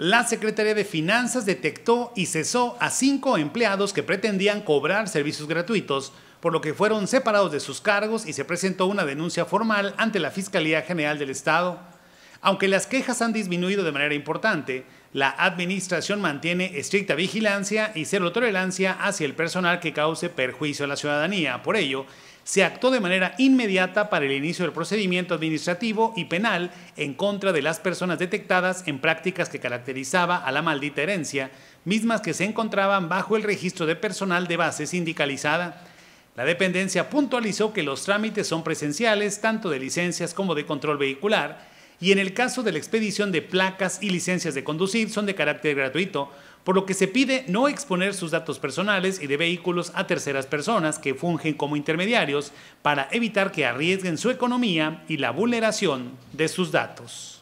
la Secretaría de Finanzas detectó y cesó a cinco empleados que pretendían cobrar servicios gratuitos, por lo que fueron separados de sus cargos y se presentó una denuncia formal ante la Fiscalía General del Estado. Aunque las quejas han disminuido de manera importante, la administración mantiene estricta vigilancia y cero tolerancia hacia el personal que cause perjuicio a la ciudadanía. Por ello, se actuó de manera inmediata para el inicio del procedimiento administrativo y penal en contra de las personas detectadas en prácticas que caracterizaba a la maldita herencia, mismas que se encontraban bajo el registro de personal de base sindicalizada. La dependencia puntualizó que los trámites son presenciales, tanto de licencias como de control vehicular, y en el caso de la expedición de placas y licencias de conducir son de carácter gratuito, por lo que se pide no exponer sus datos personales y de vehículos a terceras personas que fungen como intermediarios para evitar que arriesguen su economía y la vulneración de sus datos.